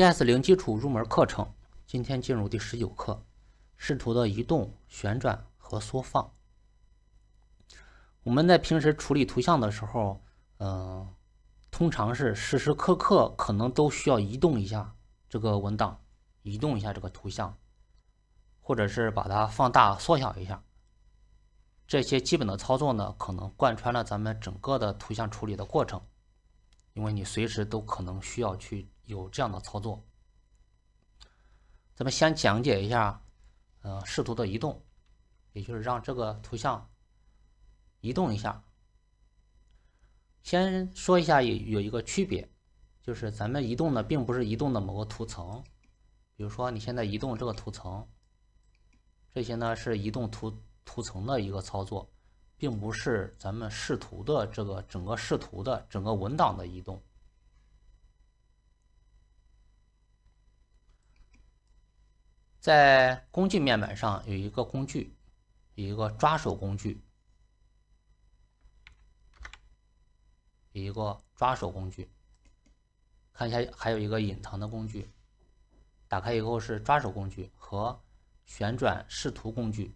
PS 零基础入门课程，今天进入第十九课，视图的移动、旋转和缩放。我们在平时处理图像的时候，嗯，通常是时时刻刻可能都需要移动一下这个文档，移动一下这个图像，或者是把它放大、缩小一下。这些基本的操作呢，可能贯穿了咱们整个的图像处理的过程。因为你随时都可能需要去有这样的操作，咱们先讲解一下，呃，视图的移动，也就是让这个图像移动一下。先说一下有有一个区别，就是咱们移动的并不是移动的某个图层，比如说你现在移动这个图层，这些呢是移动图图层的一个操作。并不是咱们视图的这个整个视图的整个文档的移动，在工具面板上有一个工具，有一个抓手工具，有一个抓手工具，看一下还有一个隐藏的工具，打开以后是抓手工具和旋转视图工具。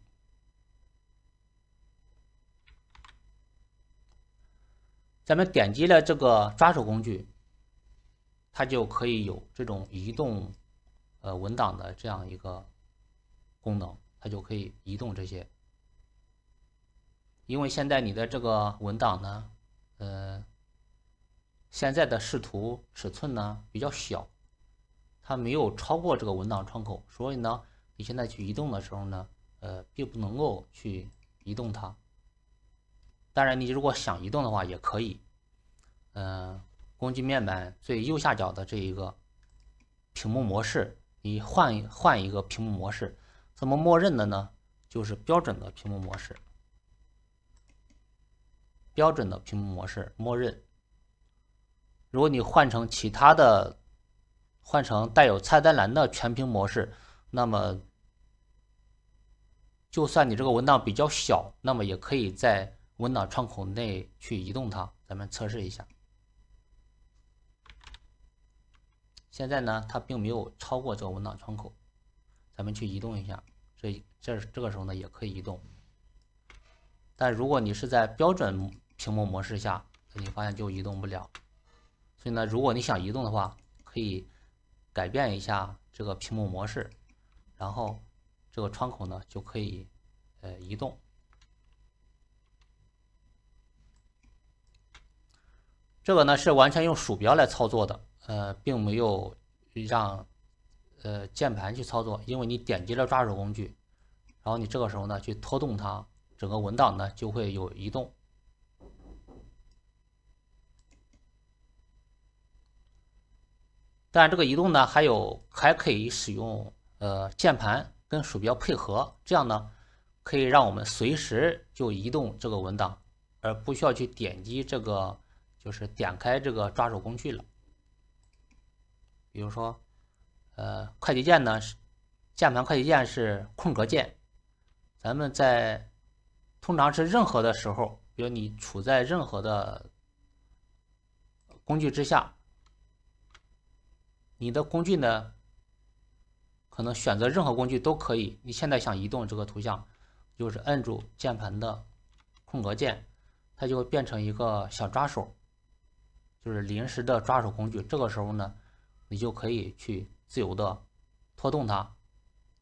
咱们点击了这个抓手工具，它就可以有这种移动呃文档的这样一个功能，它就可以移动这些。因为现在你的这个文档呢，呃，现在的视图尺寸呢比较小，它没有超过这个文档窗口，所以呢，你现在去移动的时候呢，呃，并不能够去移动它。当然，你如果想移动的话，也可以。嗯，工具面板最右下角的这一个屏幕模式，你换换一个屏幕模式。怎么默认的呢？就是标准的屏幕模式。标准的屏幕模式默认。如果你换成其他的，换成带有菜单栏的全屏模式，那么就算你这个文档比较小，那么也可以在。文档窗口内去移动它，咱们测试一下。现在呢，它并没有超过这个文档窗口，咱们去移动一下，所以这这个时候呢也可以移动。但如果你是在标准屏幕模式下，你发现就移动不了。所以呢，如果你想移动的话，可以改变一下这个屏幕模式，然后这个窗口呢就可以呃移动。这个呢是完全用鼠标来操作的，呃，并没有让呃键盘去操作，因为你点击了抓手工具，然后你这个时候呢去拖动它，整个文档呢就会有移动。但这个移动呢还有还可以使用呃键盘跟鼠标配合，这样呢可以让我们随时就移动这个文档，而不需要去点击这个。就是点开这个抓手工具了。比如说，呃，快捷键呢是键盘快捷键是空格键。咱们在通常是任何的时候，比如你处在任何的工具之下，你的工具呢可能选择任何工具都可以。你现在想移动这个图像，就是摁住键盘的空格键，它就会变成一个小抓手。就是临时的抓手工具，这个时候呢，你就可以去自由的拖动它，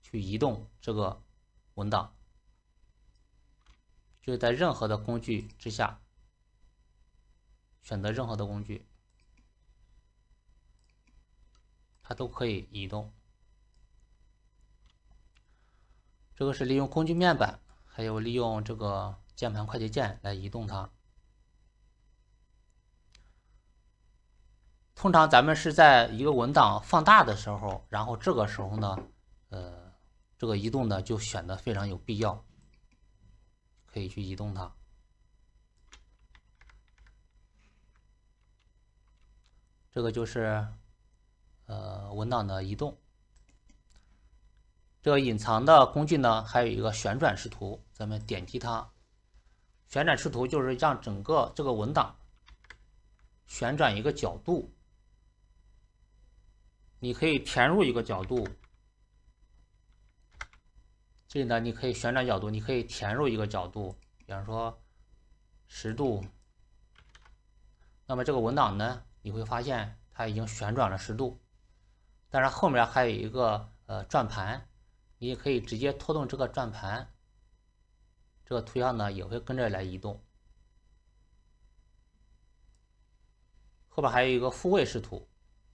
去移动这个文档。就是在任何的工具之下，选择任何的工具，它都可以移动。这个是利用工具面板，还有利用这个键盘快捷键来移动它。通常咱们是在一个文档放大的时候，然后这个时候呢，呃，这个移动呢就显得非常有必要，可以去移动它。这个就是呃文档的移动。这个隐藏的工具呢，还有一个旋转视图，咱们点击它。旋转视图就是让整个这个文档旋转一个角度。你可以填入一个角度，这里呢你可以旋转角度，你可以填入一个角度，比方说十度。那么这个文档呢，你会发现它已经旋转了十度，但是后面还有一个呃转盘，你也可以直接拖动这个转盘，这个图像呢也会跟着来移动。后边还有一个复位视图。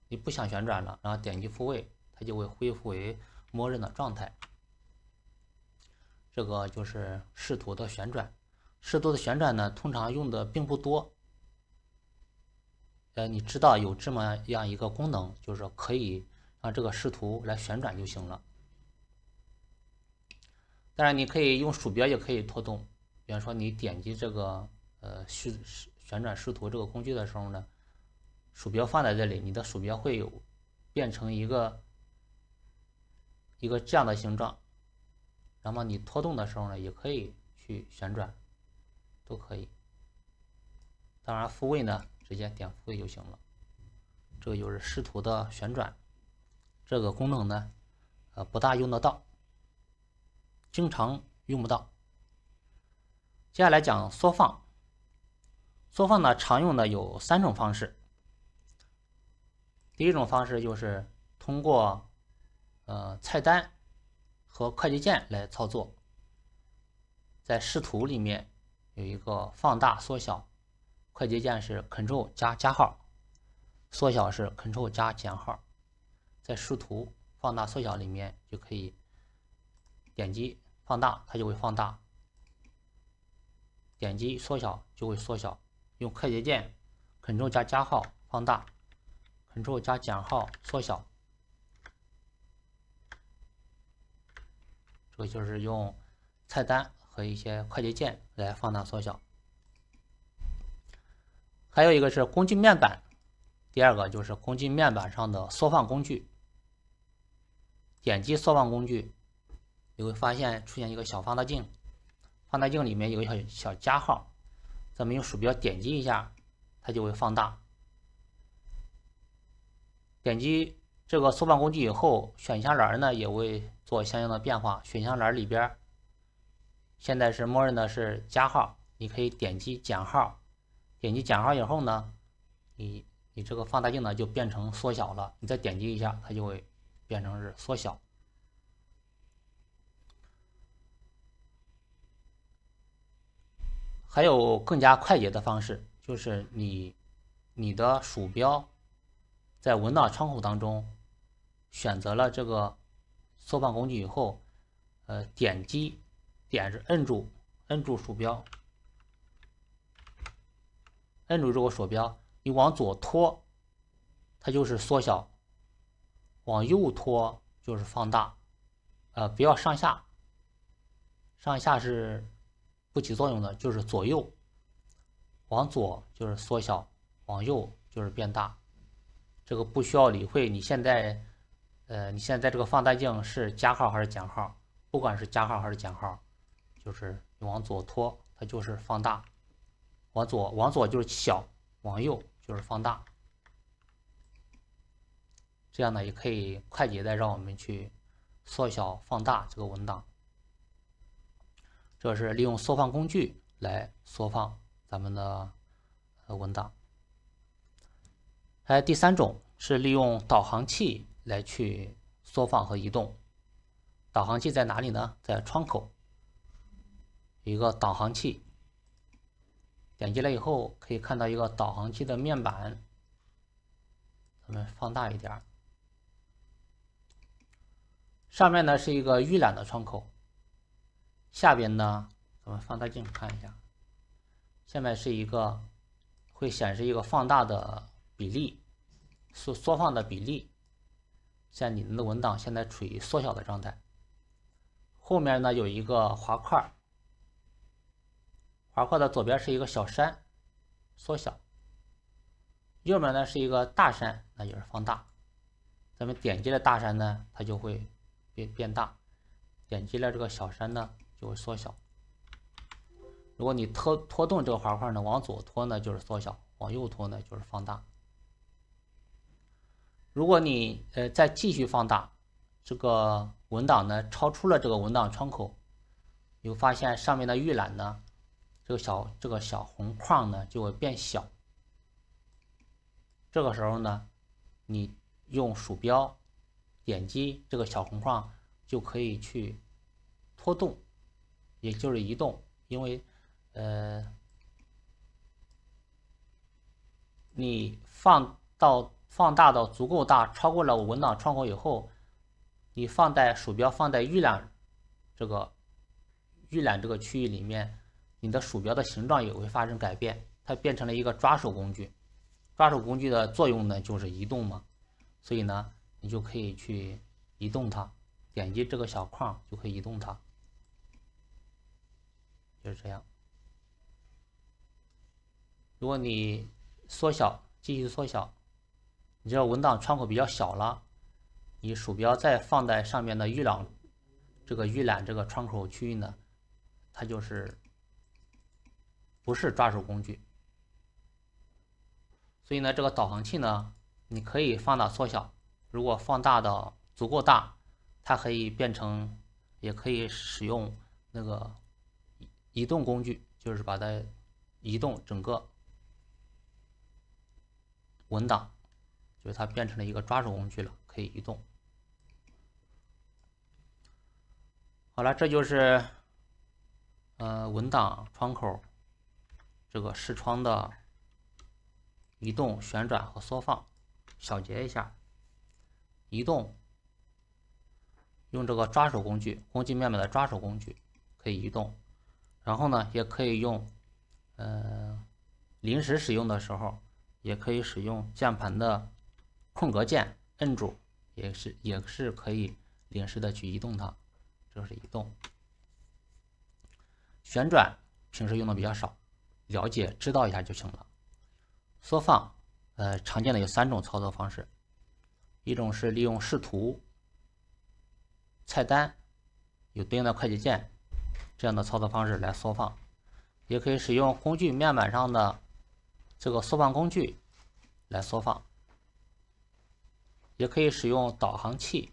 你不想旋转了，然后点击复位，它就会恢复为默认的状态。这个就是视图的旋转，视图的旋转呢，通常用的并不多。呃，你知道有这么样一个功能，就是可以让这个视图来旋转就行了。当然，你可以用鼠标，也可以拖动。比方说，你点击这个呃视视旋转视图这个工具的时候呢。鼠标放在这里，你的鼠标会有变成一个一个这样的形状。那么你拖动的时候呢，也可以去旋转，都可以。当然复位呢，直接点复位就行了。这个就是视图的旋转，这个功能呢，呃不大用得到，经常用不到。接下来讲缩放，缩放呢常用的有三种方式。第一种方式就是通过呃菜单和快捷键来操作。在视图里面有一个放大缩小快捷键是 Ctrl 加加号，缩小是 Ctrl 加减号，在视图放大缩小里面就可以点击放大，它就会放大；点击缩小就会缩小。用快捷键 Ctrl 加加号放大。Ctrl 加减号缩小，这个就是用菜单和一些快捷键来放大缩小。还有一个是工具面板，第二个就是工具面板上的缩放工具。点击缩放工具，你会发现出现一个小放大镜，放大镜里面有个小小加号，咱们用鼠标点击一下，它就会放大。点击这个缩放工具以后，选项栏呢也会做相应的变化。选项栏里边现在是默认的是加号，你可以点击减号。点击减号以后呢，你你这个放大镜呢就变成缩小了。你再点击一下，它就会变成是缩小。还有更加快捷的方式，就是你你的鼠标。在文档窗口当中，选择了这个缩放工具以后，呃，点击点着摁住摁住鼠标，摁住这个鼠标，你往左拖，它就是缩小；往右拖就是放大。呃，不要上下，上下是不起作用的，就是左右，往左就是缩小，往右就是变大。这个不需要理会。你现在，呃，你现在这个放大镜是加号还是减号？不管是加号还是减号，就是你往左拖，它就是放大；往左，往左就是小；往右就是放大。这样呢，也可以快捷的让我们去缩小、放大这个文档。这是利用缩放工具来缩放咱们的呃文档。还有第三种。是利用导航器来去缩放和移动。导航器在哪里呢？在窗口。一个导航器，点击了以后可以看到一个导航器的面板。咱们放大一点，上面呢是一个预览的窗口，下边呢咱们放大镜看一下，下面是一个会显示一个放大的比例。缩缩放的比例，像你们的文档现在处于缩小的状态。后面呢有一个滑块，滑块的左边是一个小山，缩小；右面呢是一个大山，那就是放大。咱们点击了大山呢，它就会变变大；点击了这个小山呢，就会缩小。如果你拖拖动这个滑块呢，往左拖呢就是缩小，往右拖呢就是放大。如果你呃再继续放大这个文档呢，超出了这个文档窗口，你会发现上面的预览呢，这个小这个小红框呢就会变小。这个时候呢，你用鼠标点击这个小红框就可以去拖动，也就是移动，因为呃你放到。放大到足够大，超过了我文档窗口以后，你放在鼠标放在预览这个预览这个区域里面，你的鼠标的形状也会发生改变，它变成了一个抓手工具。抓手工具的作用呢，就是移动嘛。所以呢，你就可以去移动它，点击这个小框就可以移动它。就是这样。如果你缩小，继续缩小。你这文档窗口比较小了，你鼠标再放在上面的预览这个预览这个窗口区域呢，它就是不是抓手工具。所以呢，这个导航器呢，你可以放大缩小。如果放大到足够大，它可以变成，也可以使用那个移动工具，就是把它移动整个文档。就它变成了一个抓手工具了，可以移动。好了，这就是呃文档窗口这个视窗的移动、旋转和缩放。小结一下：移动用这个抓手工具，工具面板的抓手工具可以移动。然后呢，也可以用呃临时使用的时候，也可以使用键盘的。空格键摁住也是也是可以临时的去移动它，这是移动。旋转平时用的比较少，了解知道一下就行了。缩放，呃，常见的有三种操作方式，一种是利用视图菜单有对应的快捷键这样的操作方式来缩放，也可以使用工具面板上的这个缩放工具来缩放。也可以使用导航器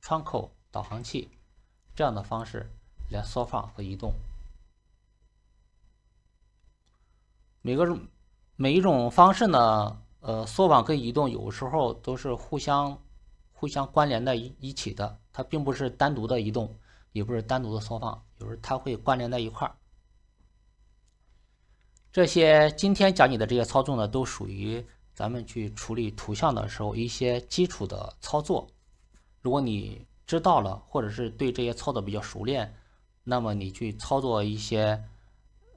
窗口、导航器这样的方式来缩放和移动。每个每一种方式呢，呃，缩放跟移动有时候都是互相互相关联在一一起的，它并不是单独的移动，也不是单独的缩放，有时它会关联在一块儿。这些今天讲解的这些操作呢，都属于。咱们去处理图像的时候，一些基础的操作，如果你知道了，或者是对这些操作比较熟练，那么你去操作一些，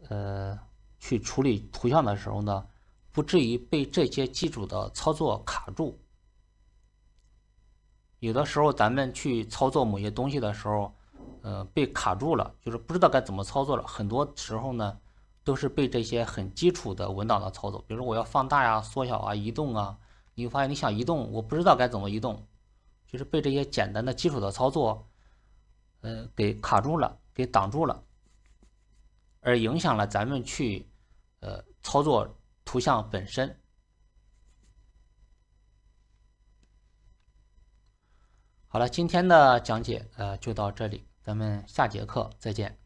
呃，去处理图像的时候呢，不至于被这些基础的操作卡住。有的时候，咱们去操作某些东西的时候，呃，被卡住了，就是不知道该怎么操作了。很多时候呢。都是被这些很基础的文档的操作，比如说我要放大呀、缩小啊、移动啊，你会发现你想移动，我不知道该怎么移动，就是被这些简单的基础的操作，呃，给卡住了、给挡住了，而影响了咱们去呃操作图像本身。好了，今天的讲解呃就到这里，咱们下节课再见。